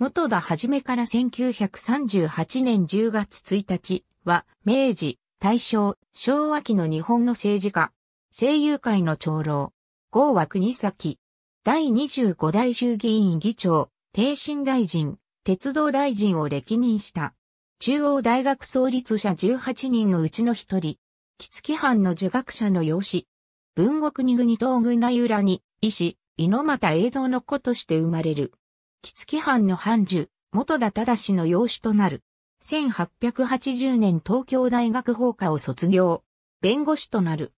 元田はじめから1938年10月1日は、明治、大正、昭和期の日本の政治家、声優界の長老、郷和国崎、第25代衆議院議長、定身大臣、鉄道大臣を歴任した。中央大学創立者18人のうちの一人、木月藩の儒学者の養子、文国に国東軍内裏に、医師、猪俣映像の子として生まれる。木月藩の藩主、元田忠の養子となる。1880年東京大学法科を卒業。弁護士となる。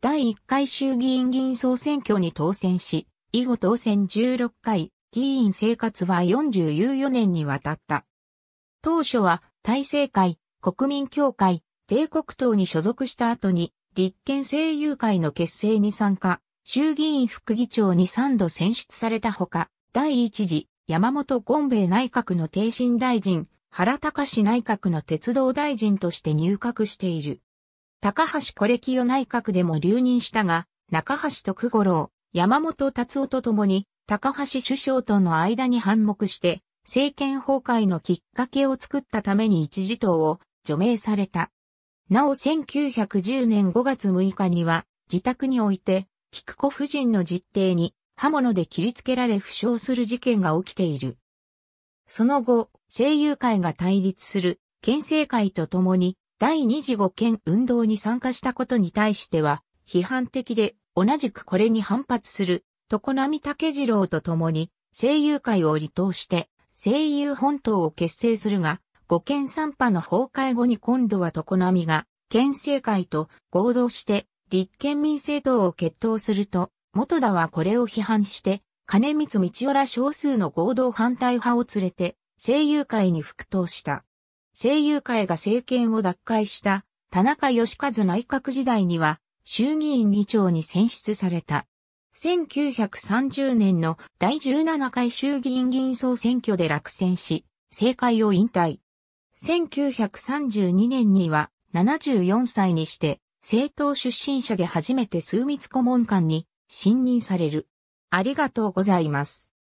第1回衆議院議員総選挙に当選し、以後当選16回、議員生活は44年にわたった。当初は、大政会、国民協会、帝国党に所属した後に、立憲政友会の結成に参加、衆議院副議長に3度選出されたほか、第1次山本権兵衛内閣の定身大臣、原隆内閣の鉄道大臣として入閣している。高橋コレキ内閣でも留任したが、中橋徳五郎、山本達夫と共に、高橋首相との間に反目して、政権崩壊のきっかけを作ったために一時党を除名された。なお1910年5月6日には、自宅において、菊子夫人の実定に刃物で切りつけられ負傷する事件が起きている。その後、声優会が対立する県政会とともに第二次五県運動に参加したことに対しては批判的で同じくこれに反発する常波武次郎とともに声優会を離党して声優本党を結成するが五県三派の崩壊後に今度は常波が県政会と合同して立憲民政党を決闘すると元田はこれを批判して、金光道夫ら少数の合同反対派を連れて、声優会に復党した。声優会が政権を奪回した田中義和内閣時代には衆議院議長に選出された。1930年の第17回衆議院議員総選挙で落選し、政界を引退。1932年には74歳にして、政党出身者で初めて数密顧問官に信任される。ありがとうございます。